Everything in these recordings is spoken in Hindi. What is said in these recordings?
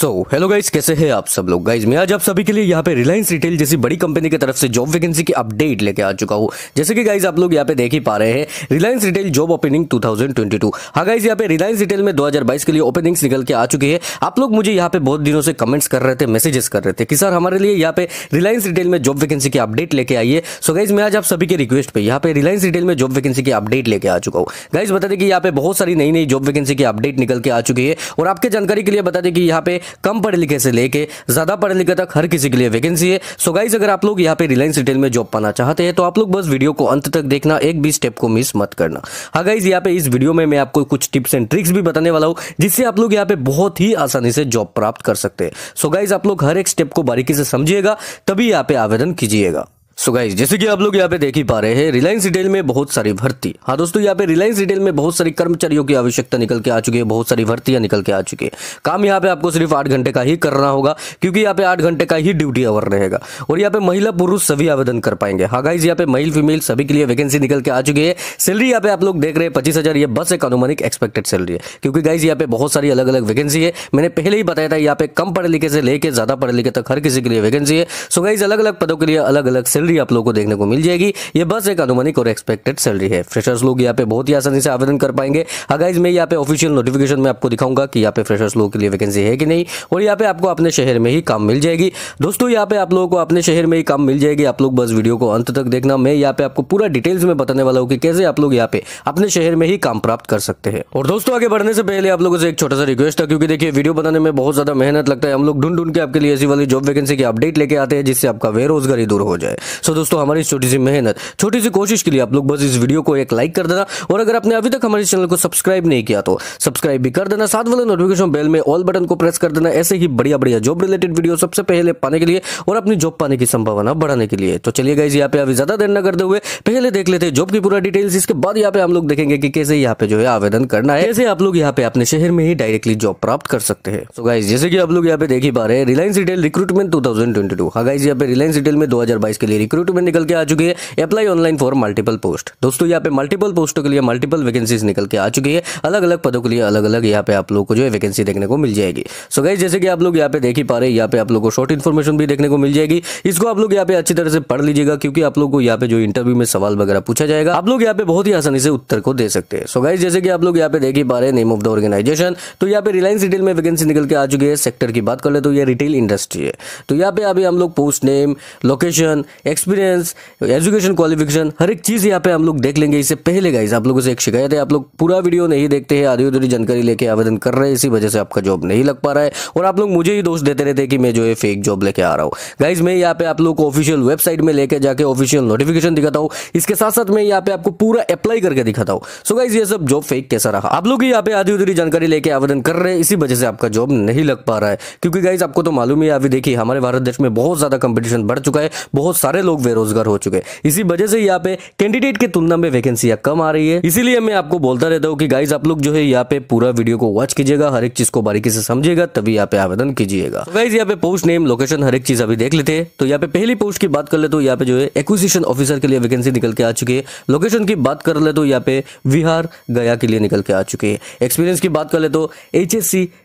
सो हेलो गाइज कैसे हैं आप सब लोग गाइज मैं आज आप सभी के लिए यहाँ पे रिलायंस रिटेल जैसी बड़ी कंपनी की तरफ से जॉब वैकेंसी की अपडेट लेके आ चुका हूँ जैसे कि गाइज आप लोग यहाँ पे देख ही पा रहे हैं रिलायंस रिटेल जॉब ओपनिंग 2022 हाँ गाइज यहाँ पे रिलायंस रिटेल में 2022 के लिए ओपनिंग्स निकल के आ चुकी है आप लोग मुझे यहाँ पे बहुत दिनों से कमेंट्स कर रहे थे मैसेजेस कर रहे थे कि सर हमारे लिए यहाँ पे रिलायंस रिटेल में जॉब वैकेंसी की अपडेट लेके आइए सो गाइज मैं आज आप सभी के रिक्वेस्ट पर यहाँ पे रिलायंस रिटेल में जॉब वैकेंसी की अपडेट लेके आ चुका हूँ गाइज बता दें कि यहाँ पे बहुत सारी नई नई जॉब वैकेंसी की अपडेट निकल के आ चुकी है और आपके जानकारी के लिए बता दें कि यहाँ पे कम पढ़े लिखे से लेके ज़्यादा पढ़े लिखे तक हर किसी के लिए वैकेंसी है सो गाइज अगर आप लोग यहाँ पे रिलायंस रिटेल में जॉब पाना चाहते हैं तो आप लोग बस वीडियो को अंत तक देखना एक भी स्टेप को मिस मत करना हाँ गाइज यहाँ पे इस वीडियो में मैं आपको कुछ टिप्स एंड ट्रिक्स भी बताने वाला हूँ जिससे आप लोग यहाँ पे बहुत ही आसानी से जॉब प्राप्त कर सकते हैं सो गाइज आप लोग हर एक स्टेप को बारीकी से समझिएगा तभी यहाँ पे आवेदन कीजिएगा सो गाइज जैसे कि आप लोग यहाँ पे देख ही पा रहे हैं रिलायंस रिटेल में बहुत सारी भर्ती हाँ दोस्तों यहाँ पे रिलायंस रिटेल में बहुत सारी कर्मचारियों की आवश्यकता निकल के आ चुकी है बहुत सारी भर्तियां निकल के आ चुकी है काम यहाँ पे आपको सिर्फ आठ घंटे का ही करना होगा क्योंकि यहाँ पे आठ घंटे का ही ड्यूटी आवर रहेगा और यहाँ पे महिला पुरुष सभी आवेदन कर पाएंगे हाँ गाइज यहाँ पे महिला फीमेल सभी के लिए वैकेंसी निकल के आ चुकी है सैलरी यहाँ पे आप लोग देख रहे हैं पच्चीस ये बस एक अनुमानिक एक्सपेक्टेड सैलरी है क्योंकि गाइज यहाँ पे बहुत सारी अलग अलग वैकेंसी है मैंने पहले ही बताया था यहाँ पे कम पढ़े लिखे से लेकर ज्यादा पढ़े लिखे तक हर किसी के लिए वैकेंसी है सो गाइज अलग अलग पदों के लिए अलग अलग सैलरी सैलरी आप लोग को देखने को मिल जाएगी ये बस एक अनुमानिक और एक्सपेक्टेड सैलरी है फ्रेशर्स लोग यहाँ पे बहुत ही आसानी से आवेदन कर पाएंगे अगर मैं यहाँ पे ऑफिशियल नोटिफिकेशन में आपको दिखाऊंगा कि यहाँ पे फ्रेशर्स लोगों के लिए वैकेंसी है कि नहीं और यहाँ पे आपको अपने शहर में ही काम मिल जाएगी दोस्तों यहाँ पे आप लोगों को अपने शहर में ही काम मिल जाएगी आप लोग बस वीडियो को अंत तक देखना मैं यहाँ पे आपको पूरा डिटेल्स में बताने वाला हूँ कि कैसे आप लोग यहाँ पे अपने शहर में ही काम प्राप्त कर सकते हैं और दोस्तों आगे बढ़ने से पहले आप लोगों से एक छोटा सा रिक्वेस्ट है क्योंकि देखिए वीडियो बनाने में बहुत ज्यादा मेहनत लगता है हम लोग ढूंढ ढूंढ के आपके लिए ऐसी वाली जॉब वैकेंसी की अपडेट लेके आते हैं जिससे आपका बेरोजगारी दूर हो जाए सो दोस्तों हमारी छोटी सी मेहनत छोटी सी कोशिश के लिए आप लोग बस इस वीडियो को एक लाइक कर देना और अगर आपने अभी तक हमारे चैनल को सब्सक्राइब नहीं किया तो सब्सक्राइब भी कर देना साथ वाले नोटिफिकेशन बेल में ऑल बटन को प्रेस कर देना ऐसे ही बढ़िया बढ़िया जॉब रिलेटेड वीडियो सबसे पहले पाने के लिए और अपनी जॉब पाने की संभावना बढ़ाने के लिए तो चलिए गाइज यहाँ पे अभी ज्यादा देर न करते हुए पहले देख लेते हैं जॉब की पूरा डिटेल्स इसके बाद यहाँ पे हम लोग देखेंगे कि कैसे यहाँ पे जो है आवेदन करना है कैसे आप लोग यहाँ पे अपने शहर में ही डायरेक्टली जॉब प्राप्त कर सकते हैं तो गाइज जैसे कि आप लोग यहाँ पे देख ही पा रहे हैं Reliance Retail recruitment two thousand twenty two हाँ गाइज यहाँ पे रिलायंस रिटेल में दो के लिए लिए रिक्रूटमेंट निकल के आ चुकी है apply online for multiple post दोस्तों यहाँ पे मल्टीपल पोस्टों के लिए मल्टीपल वैकेंसीज निकल के आ चुकी है अलग अलग पदों के लिए अलग अलग यहाँ पे आप लोग को जो है वैकेंसी देखने को मिल जाएगी सो गई जैसे कि आप लोग यहाँ पे देख ही पा रहे यहाँ पे आप लोग को शॉर्ट इन्फॉर्मेशन भी देखने को मिल जाएगी इसको आप लोग यहाँ पे अच्छी तरह से पढ़ लीजिएगा क्योंकि आप लोग को यहाँ पे जो इंटरव्यू में सवाल वगैरह पूछा जाएगा आप लोग यहाँ पे बहुत ही आसानी से उत्तर को दे सकते हैं सो गई जैसे कि आप लोग यहाँ पे देख ही पा रहे नेम ऑफ द ऑर्गेनाइजेशन तो यहाँ पे रिलायंस रिटेल में वैकेंसी निकल के आ चुकी है सेक्टर की बात कर ले तो ये रिटेल इंडस्ट्री है तो यहाँ पे अभी हम लोग post name location experience education qualification हर एक चीज़ यहाँ पे हम लोग देख लेंगे इससे पहले गाइज आप लोगों से एक शिकायत है आप लोग पूरा वीडियो नहीं देखते हैं आधी उधरी जानकारी लेके आवेदन कर रहे हैं इसी वजह से आपका जॉब नहीं लग पा रहा है और आप लोग मुझे ही दोष देते रहते हैं कि मैं जो है फेक जॉब लेके आ रहा हूँ गाइज मैं यहाँ पे आप लोग को ऑफिशियल वेबसाइट में लेके जाके ऑफिशियल नोटिफिकेशन दिखाता हूँ इसके साथ साथ मैं यहाँ पे आपको पूरा अप्लाई करके दिखाता हूँ सो गाइज ये सब जॉब फेक कैसा रहा आप लोग यहाँ पे आधी उधरी जानकारी लेके आवेदन कर रहे हैं इसी वजह से आपका जॉब नहीं लग पा रहा है क्योंकि गाइज आपको तो मालूम ही अभी देखिए हमारे भारत देश में बहुत ज्यादा कंपटीशन बढ़ चुका है बहुत सारे सारे लोग बेरोजगार हो चुके हैं इसी वजह से यहाँ पे कैंडिडेट की तुलना में वैकेंसियां कम आ रही है इसीलिए मैं आपको बोलता रहता हूँ कि गाइज आप लोग जो है यहाँ पे पूरा वीडियो को वॉच कीजिएगा हर एक चीज को बारीकी से समझेगा तभी यहाँ पे आवेदन कीजिएगा गाइज तो यहाँ पे पोस्ट नेम लोकेशन हर एक चीज अभी देख लेते हैं तो यहाँ पे पहली पोस्ट की बात कर ले तो यहाँ पे जो है एक्विजिशन ऑफिसर के लिए वैकेंसी निकल के आ चुकी है लोकेशन की बात कर ले तो यहाँ पे बिहार गया के लिए निकल के आ चुकी है एक्सपीरियंस की बात कर ले तो एच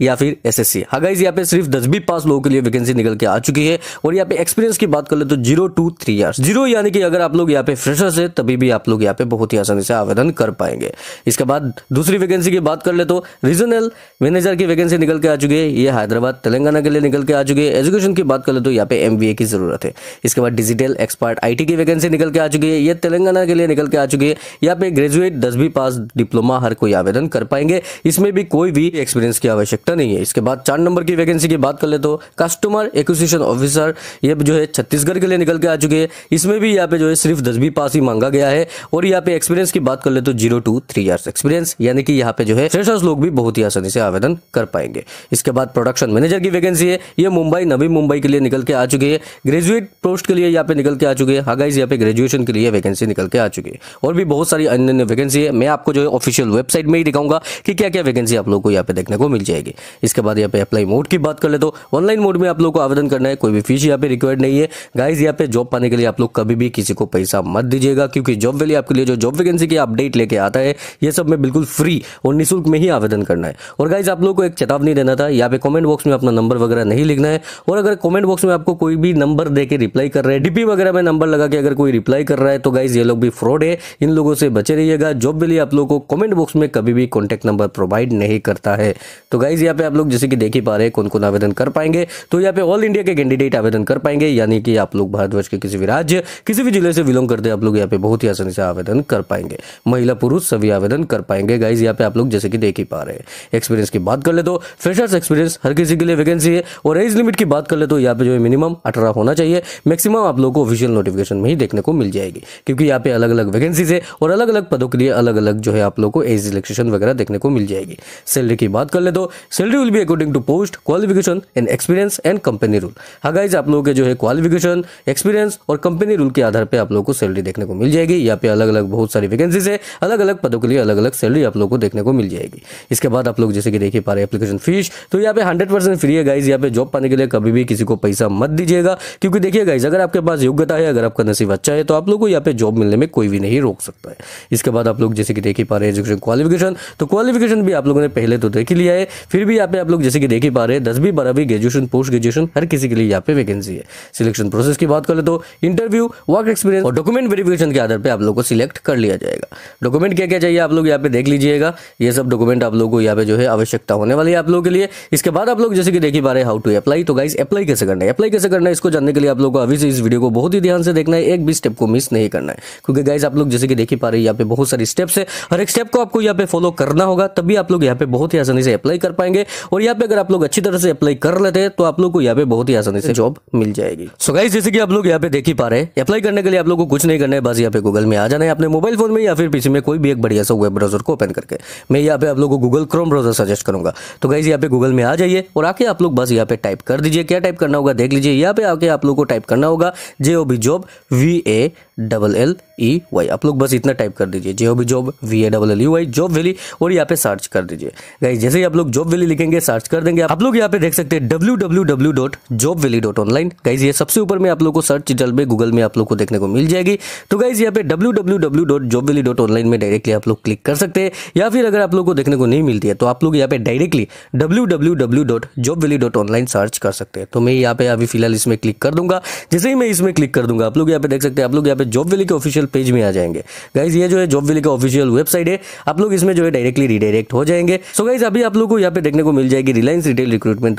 या फिर एस सी हाँ गाइज यहाँ पे सिर्फ दसवीं पास लोगों के लिए वैकेंसी निकल के आ चुकी है और यहाँ पे एक्सपीरियंस की बात कर ले तो zero to three year zero यानी कि अगर आप लोग यहाँ पे फ्रेशर्स है तभी भी आप लोग यहाँ पे बहुत ही आसानी से आवेदन कर पाएंगे इसके बाद दूसरी वैकेंसी की बात कर ले तो रीजनल मैनेजर की वैकेंसी निकल के आ चुकी है ये हैदराबाद तेलंगाना के लिए निकल के आ चुकी है एजुकेशन की बात कर ले तो यहाँ पे एम की जरूरत है इसके बाद डिजिटल एक्सपर्ट आई की वैकेंसी निकल के आ चुकी है ये तेलंगाना के लिए निकल के आ चुकी है यहाँ पे ग्रेजुएट दसवीं पास डिप्लोमा हर कोई आवेदन कर पाएंगे इसमें भी कोई भी एक्सपीरियंस की आवश्यकता सेक्टर नहीं है इसके बाद चार नंबर की वैकेंसी की बात कर ले तो कस्टमर एक्विजिशन ऑफिसर ये जो है छत्तीसगढ़ के लिए निकल के आ चुके हैं इसमें भी यहाँ पे जो है सिर्फ दसवीं पास ही मांगा गया है और यहाँ पे एक्सपीरियंस की बात कर ले तो zero to three years experience यानी कि यहाँ पे जो है फ्रेशर्स लोग भी बहुत ही आसानी से आवेदन कर पाएंगे इसके बाद प्रोडक्शन मैनेजर की वैकेंसी है ये मुंबई नवी मुंबई के लिए निकल के आ चुकी है ग्रेजुएट पोस्ट के लिए यहाँ पे निकल के आ चुके हैं हगाइज यहाँ पे ग्रेजुएशन के लिए वैकेंसी निकल के आ चुकी है और भी बहुत सारी अन्य अन्य वैकेंसी है मैं आपको जो है ऑफिशियल वेबसाइट में ही दिखाऊंगा कि क्या क्या वैकेंसी आप लोग को यहाँ पे देखने को मिल जाएगी इसके बाद यहाँ पे अप्लाई मोड की बात कर ले तो ऑनलाइन मोड में आप लोग को आवेदन करना है कोई भी फीस यहाँ पे रिक्वायर्ड नहीं है गाइज यहाँ पे जॉब पाने के लिए आप लोग कभी भी किसी को पैसा मत दीजिएगा क्योंकि जॉब वाली आपके लिए जो जॉब वैकेंसी की अपडेट लेके आता है ये सब में बिल्कुल फ्री और निःशुल्क में ही आवेदन करना है और गाइज आप लोग को एक चेतावनी देना था यहाँ पे कॉमेंट बॉक्स में अपना नंबर वगैरह नहीं लिखना है और अगर कॉमेंट बॉक्स में आपको कोई भी नंबर देकर रिप्लाई कर रहे हैं डीपी वगैरह में नंबर लगा के अगर कोई रिप्लाई कर रहा है तो गाइज ये लोग भी फ्रॉड है इन लोगों से बचे रहिएगा जॉब वाली आप लोग को कॉमेंट बॉक्स में कभी भी कॉन्टैक्ट नंबर प्रोवाइड नहीं करता है तो गाइज यहाँ पे आप लोग जैसे कि देख ही पा रहे हैं कौन कौन आवेदन कर पाएंगे तो यहाँ पे ऑल इंडिया के कैंडिडेट आवेदन कर पाएंगे यानी कि आप लोग भारतवर्ष के किसी भी राज्य किसी भी जिले से बिलोंग करते आप लोग यहाँ पे बहुत ही आसानी से आवेदन कर पाएंगे महिला पुरुष सभी आवेदन कर पाएंगे गाइज यहाँ पे आप लोग जैसे कि देख ही पा रहे हैं एक्सपीरियंस की बात कर ले तो फ्रेशर्स एक्सपीरियंस हर किसी के लिए वैकेंसी है और एज लिमिट की बात कर ले तो यहाँ पे जो है मिनिमम अठारह होना चाहिए मैक्सिमम आप लोग को ऑफिशियल नोटिफिकेशन में ही देखने को मिल जाएगी क्योंकि यहाँ पे अलग अलग वैकेंसीज है और अलग अलग पदों के लिए अलग अलग जो है आप लोग को एज रिलेक्शन वगैरह देखने को मिल जाएगी सैलरी की बात कर ले तो salary will be according to post qualification and experience and company rule हाँ आप लोगों के जो है क्वालिफिकेशन एक्सपीरियंस और कंपनी रूल के आधार पर आप लोग को सैलरी देखने को मिल जाएगी यहाँ पे अलग अलग बहुत सारी वैकेंसीज है अलग अलग पदों के लिए अलग अलग सैलरी आप लोग को देखने को मिल जाएगी इसके बाद आप लोग जैसे कि देखिए पा रहे एप्लीकेशन फीस तो यहाँ पे हंड्रेड परसेंट फ्री है गाइज यहाँ पे जॉब पाने के लिए कभी भी किसी को पैसा मत दीजिएगा क्योंकि देखिए गाइज अगर आपके पास योग्यता है अगर आपका नसीब अच्छा है तो आप लोग को यहाँ पे जॉब मिलने में कोई भी नहीं रोक सकता है इसके बाद आप लोग जैसे कि देख ही पा रहे एजुकेशन क्वालिफिकेशन तो क्वालिफिकेशन भी आप लोगों ने पहले तो देख ही लिया है फिर अभी भी यहाँ पे आप लोग जैसे कि देख ही पा रहे हैं दसवीं बारहवीं ग्रेजुएशन पोस्ट ग्रेजुएशन हर किसी के लिए यहाँ पे वैकेंसी है सिलेक्शन प्रोसेस की बात करें तो इंटरव्यू वर्क एक्सपीरियंस और डॉक्यूमेंट वेरिफिकेशन के आधार पर आप लोग को सिलेक्ट कर लिया जाएगा डॉक्यूमेंट क्या क्या चाहिए आप लोग यहाँ पे देख लीजिएगा ये सब डॉक्यूमेंट आप लोग को यहाँ पे जो है आवश्यकता होने वाली है आप लोगों के लिए इसके बाद आप लोग जैसे कि देख ही पा रहे हैं हाउ टू अप्लाई तो गाइज अप्लाई कैसे करना है अप्लाई कैसे करना है इसको जानने के लिए आप लोग को अभी से इस वीडियो को बहुत ही ध्यान से देखना है एक भी स्टेप को मिस नहीं करना है क्योंकि गाइज आप लोग जैसे कि देख ही पा रहे हैं यहाँ पे बहुत सारी स्टेप्स है हर एक स्टेप को आपको यहाँ पे फॉलो करना होगा तभी आप लोग यहाँ पे बहुत ही आसानी से अप्लाई कर पाएंगे जाएंगे और यहाँ पे अगर आप लोग अच्छी तरह से अप्लाई कर लेते हैं तो आप लोग को यहाँ पे बहुत ही आसानी से जॉब मिल जाएगी सो गाइस जैसे कि आप लोग यहाँ पे देख ही पा रहे हैं अप्लाई करने के लिए आप लोग को कुछ नहीं करना है बस यहाँ पे गूगल में आ जाना है अपने मोबाइल फोन में या फिर पीसी में कोई भी एक बढ़िया सा वेब ब्राउजर को ओपन करके मैं यहाँ पे आप लोग को गूगल क्रोम ब्राउजर सजेस्ट करूंगा तो गाइज यहाँ पे गूगल में आ जाइए और आके आप लोग बस यहाँ पे टाइप कर दीजिए क्या टाइप करना होगा देख लीजिए यहाँ पे आके आप लोग को टाइप करना होगा J O B job V A double L E Y आप लोग बस इतना टाइप कर दीजिए जो भी job V A double L U Y Job Valley और यहाँ पे सर्च कर दीजिए गाइज जैसे ही आप लोग जॉब वैली लिखेंगे सर्च कर देंगे आप लोग यहाँ पे देख सकते हैं W W W dot Job Valley dot online guys ये सबसे ऊपर में आप लोग को सर्च रिजल्ट में गूगल में आप लोग को देखने को मिल जाएगी तो गाइज यहाँ पे W W W dot Job Valley dot online में डायरेक्टली आप लोग क्लिक कर सकते हैं या फिर अगर आप लोग को देखने को नहीं मिलती है तो आप लोग यहाँ पे directly W W W dot Job Valley dot online search कर सकते हैं तो मैं यहाँ पे अभी फिलहाल इसमें क्लिक कर दूंगा जैसे ही मैं इसमें क्लिक कर दूंगा आप लोग यहाँ पे देख सकते हैं आप लोग यहाँ पे पे जॉब विली के ऑफिशियल पेज में आ जाएंगे गाइज ये जो है जॉब विली का ऑफिशियल वेबसाइट है आप लोग इसमें जो है डायरेक्टली रिडायरेक्ट हो जाएंगे सो so गाइज अभी आप लोग को यहाँ पे देखने को मिल जाएगी Reliance Retail recruitment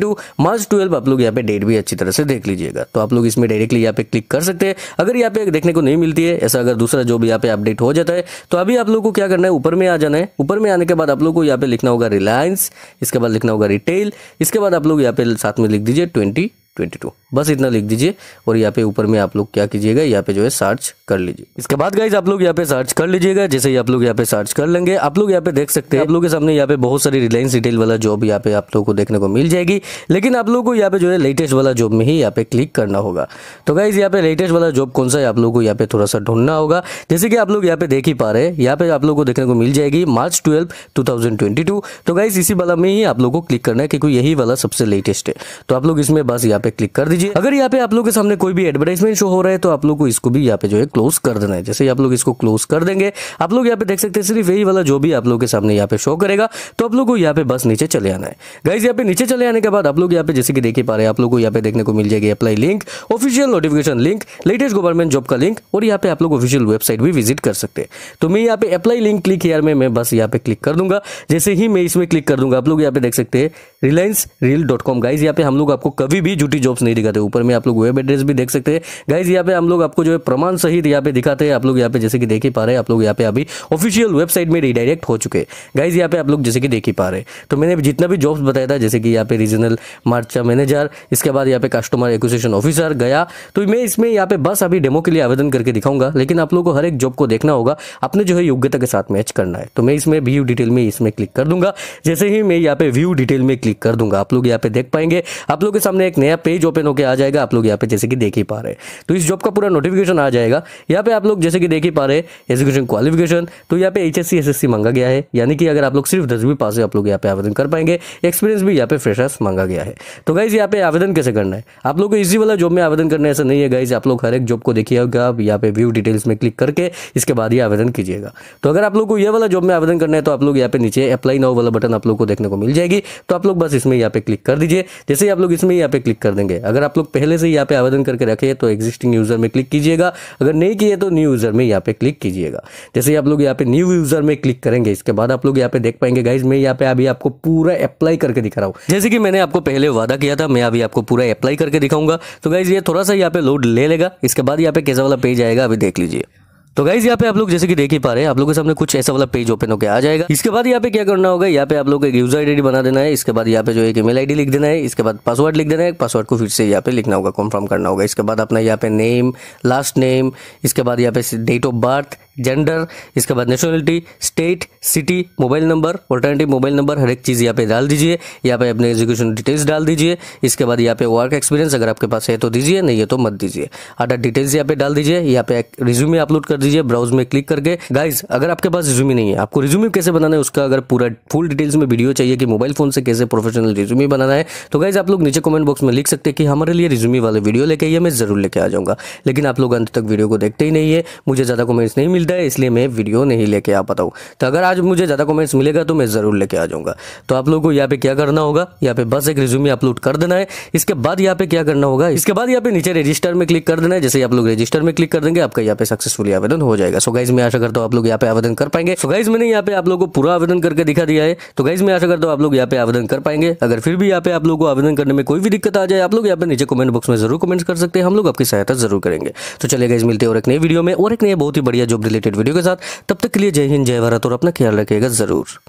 to March twelve आप लोग यहाँ पे डेट भी अच्छी तरह से देख लीजिएगा तो आप लोग इसमें डायरेक्टली यहाँ पे क्लिक कर सकते हैं अगर यहाँ पे देखने को नहीं मिलती है ऐसा अगर दूसरा जॉब यहाँ पे अपडेट हो जाता है तो अभी आप लोग को क्या करना है ऊपर में आ जाना है ऊपर में आने के बाद आप लोग को यहाँ पे लिखना होगा रिलायंस इसके बाद लिखना होगा रिटेल इसके बाद आप लोग यहाँ पे साथ में लिख दीजिए ट्वेंटी ट्वेंटी टू बस इतना लिख दीजिए और यहाँ पे ऊपर में आप लोग क्या कीजिएगा यहाँ पे जो है सर्च कर लीजिए इसके बाद गाइज आप लोग यहाँ पे सर्च कर लीजिएगा जैसे ही आप लोग यहाँ पे सर्च कर लेंगे आप लोग यहाँ पे देख सकते हैं आप लोग के सामने यहाँ पे बहुत सारी रिलायंस रिटेल वाला जॉब यहाँ पे आप लोग को देखने को मिल जाएगी लेकिन आप लोग को यहाँ पे जो है लेटेस्ट वाला जॉब में ही यहाँ पे क्लिक करना होगा तो गाइज यहाँ पे लेटेस्ट वाला जॉब कौन सा है आप लोग को यहाँ पे थोड़ा सा ढूंढना होगा जैसे कि आप लोग यहाँ पे देख ही पा रहे हैं यहाँ पे आप लोग को देखने को मिल जाएगी मार्च ट्वेल्व टू तो गाइज इसी वाला में ही आप लोग को क्लिक करना है क्योंकि यही वाला सबसे लेटेस्ट है तो आप लोग इसमें बस यहाँ यहाँ पे क्लिक कर दीजिए अगर यहाँ पे आप लोग के सामने कोई भी एडवर्टाइजमेंट शो हो रहा है तो आप लोग को इसको भी यहाँ पे जो है क्लोज कर देना है जैसे आप लोग इसको क्लोज कर देंगे आप लोग यहाँ पे देख सकते हैं सिर्फ यही वाला जो भी आप लोग के सामने यहाँ पे शो करेगा तो आप लोग को यहाँ पे बस नीचे चले आना है गाइज यहाँ पे नीचे चले आने के बाद आप लोग यहाँ पे जैसे कि देख पा रहे आप लोग को यहाँ पे देखने को मिल जाएगी apply link official notification link latest government job का लिंक और यहाँ पे आप लोग ऑफिशियल वेबसाइट भी विजिट कर सकते हैं तो मैं यहाँ पे अप्लाई लिंक क्लिक यार में मैं बस यहाँ पे क्लिक कर दूंगा जैसे ही मैं इसमें क्लिक कर दूंगा आप लोग यहाँ पे देख सकते हैं Reliance reel dot com guys यहाँ पे हम लोग आपको कभी भी छोटी जॉब्स नहीं दिखाते ऊपर में आप लोग वेब एड्रेस भी देख सकते हैं गाइज यहाँ पे हम लोग आपको जो है प्रमाण सहित यहाँ पे दिखाते हैं आप लोग यहाँ पे जैसे कि देख ही पा रहे हैं आप लोग यहाँ पे अभी ऑफिशियल वेबसाइट में रिडायरेक्ट हो चुके हैं गाइज यहाँ पे आप लोग जैसे कि देख ही पा रहे हैं तो मैंने जितना भी जॉब्स बताया था जैसे कि यहाँ पे रीजनल मार्चा मैनेजर इसके बाद यहाँ पे कस्टमर एक्विजिशन ऑफिसर गया तो मैं इसमें यहाँ पे बस अभी डेमो के लिए आवेदन करके दिखाऊंगा लेकिन आप लोग को हर एक जॉब को देखना होगा अपने जो है योग्यता के साथ मैच करना है तो मैं इसमें व्यू डिटेल में इसमें क्लिक कर दूंगा जैसे ही मैं यहाँ पे व्यू डिटेल में क्लिक कर दूंगा आप लोग यहाँ पे देख पाएंगे आप लोग के सामने एक नया पेज ओपन होकर आ जाएगा आप लोग यहाँ पे जैसे कि देख ही पा रहे हैं तो इस जॉब का पूरा नोटिफिकेशन आ जाएगा यहाँ पे आप लोग जैसे कि देख ही पा रहे हैं एजुकेशन क्वालिफिकेशन तो यहाँ पे एच एस मांगा गया है यानी कि अगर आप लोग सिर्फ दसवीं पास है आप लोग यहाँ पे आवेदन कर पाएंगे एक्सपीरियंस भी यहाँ पे फ्रेशर्स मांगा गया है तो गाइज यहाँ पे आवेदन कैसे करना है आप लोग को इसी वाला जॉब में आवेदन करना ऐसा नहीं है गाइज आप लोग हर एक जॉब को देखिएगा आप यहाँ पे व्यू डिटेल्स में क्लिक करके इसके बाद ही आवेदन कीजिएगा तो अगर आप लोग को यह वाला जॉब में आवेदन करना है तो आप लोग यहाँ पे नीचे अप्लाई नाउ वाला बटन आप लोग को देखने को मिल जाएगी तो आप लोग बस इसमें यहाँ पे क्लिक कर दीजिए जैसे ही आप लोग इसमें यहाँ पे क्लिक कर कर देंगे अगर आप लोग पहले से यहाँ पे आवेदन करके रखे तो एग्जिस्टिंग यूज़र में क्लिक कीजिएगा अगर नहीं किए तो न्यू यूज़र में यहाँ पे क्लिक कीजिएगा जैसे ही आप लोग यहाँ पे न्यू यूज़र में क्लिक करेंगे इसके बाद आप लोग यहाँ पे देख पाएंगे गाइज मैं यहाँ पे अभी आपको पूरा अप्लाई करके दिखा रहा हूँ जैसे कि मैंने आपको पहले वादा किया था मैं अभी आपको पूरा अप्लाई करके दिखाऊंगा तो गाइज ये थोड़ा सा यहाँ पे लोड ले लेगा इसके बाद यहाँ पे कैसा वाला पेज आएगा अभी देख लीजिए तो गाइज यहाँ पे आप लोग जैसे कि देख ही पा रहे हैं आप लोगों के सामने कुछ ऐसा वाला पेज ओपन होकर आ जाएगा इसके बाद यहाँ पे क्या करना होगा यहाँ पे आप लोग एक यूजर आईडी बना देना है इसके बाद यहाँ पे जो एक ईमेल आईडी लिख देना है इसके बाद पासवर्ड लिख देना है पासवर्ड को फिर से यहाँ पे लिखना होगा कन्फर्म करना होगा इसके बाद अपना यहाँ पे नेम लास्ट नेम इसके बाद यहाँ पे डेट ऑफ बर्थ जेंडर इसके बाद nationality state city mobile number alternative mobile number हर एक चीज़ यहाँ पे डाल दीजिए यहाँ पे अपने एजुकेशन डिटेल्स डाल दीजिए इसके बाद यहाँ पे वर्क एक्सपीरियंस अगर आपके पास है तो दीजिए नहीं है तो मत दीजिए आधा डिटेल्स यहाँ पे डाल दीजिए यहाँ पे रिज्यूमे अपलोड कर दीजिए ब्राउज में क्लिक करके गाइज अगर आपके पास रिज्यूमे नहीं है आपको रिज्यूमे कैसे बनाना है उसका अगर पूरा फुल डिटेल्स में वीडियो चाहिए कि मोबाइल फोन से कैसे प्रोफेशनल रिज्यूमे बनाना है तो गाइज आप लोग नीचे कमेंट बॉक्स में लिख सकते हैं कि हमारे लिए रिज्यूमे वाले वीडियो लेके आइए मैं जरूर लेके आ जाऊंगा लेकिन आप लोग अंत तक वीडियो को देखते ही नहीं है मुझे ज़्यादा कमेंट्स नहीं मिले मिलता है इसलिए मैं वीडियो नहीं लेके आ पाता हूँ तो अगर आज मुझे ज़्यादा कमेंट्स मिलेगा तो मैं ज़रूर लेके आ जाऊँगा तो आप लोगों को यहाँ पे क्या करना होगा यहाँ पे बस एक रिज्यूमे अपलोड कर देना है इसके बाद यहाँ पे क्या करना होगा इसके बाद यहाँ पे नीचे रजिस्टर में क्लिक कर देना है जैसे आप लोग रजिस्टर में क्लिक कर देंगे आपका यहाँ पे सक्सेसफुल आवेदन हो जाएगा सो गाइज मैं आशा करता हूँ आप लोग यहाँ पे आवेदन कर पाएंगे सो गाइज मैंने यहाँ पे आप लोग को पूरा आवेदन करके दिखा दिया है तो गाइज मैं आशा करता हूँ आप लोग यहाँ पे आवेदन कर पाएंगे अगर फिर भी यहाँ पे आप लोग को आवेदन करने में कोई भी दिक्कत आ जाए आप लोग यहाँ पे नीचे कमेंट बॉक्स में जरूर कमेंट कर सकते हैं हम लोग आपकी सहायता जरूर करेंगे तो चले गाइज मिलते हैं और एक नई वीडियो में और एक नए बहुत ही बढ़िया जॉब रिलेटेड वीडियो के साथ तब तक के लिए जय हिंद जय भारत और अपना ख्याल रखिएगा ज़रूर